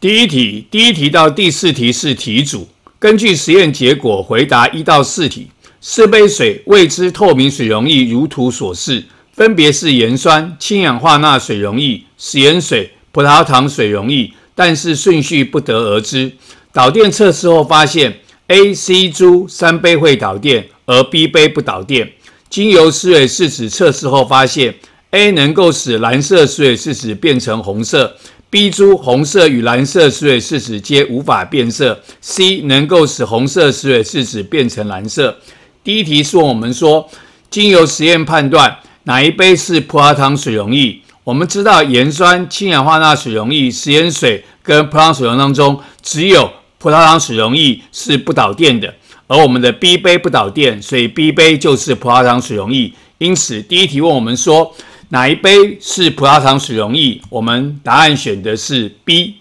第一题，第一题到第四题是题组。根据实验结果回答一到四题。四杯水未知透明水溶液，如图所示，分别是盐酸、氢氧化钠水溶液、食盐水、葡萄糖水溶液，但是顺序不得而知。导电测试后发现，A、C 珠三杯会导电，而 B 杯不导电。经由思蕊试纸测试后发现。A 能够使蓝色石蕊试纸变成红色，B 中红色与蓝色石蕊试纸皆无法变色。C 能够使红色石蕊试纸变成蓝色。第一题问我们说，经由实验判断哪一杯是葡萄糖水溶液？我们知道盐酸、氢氧化钠水溶液、食盐水跟葡萄糖水溶液当中，只有葡萄糖水溶液是不导电的，而我们的 B 杯不导电，所以 B 杯就是葡萄糖水溶液。因此，第一题问我们说。哪一杯是葡萄糖水溶液？我们答案选的是 B。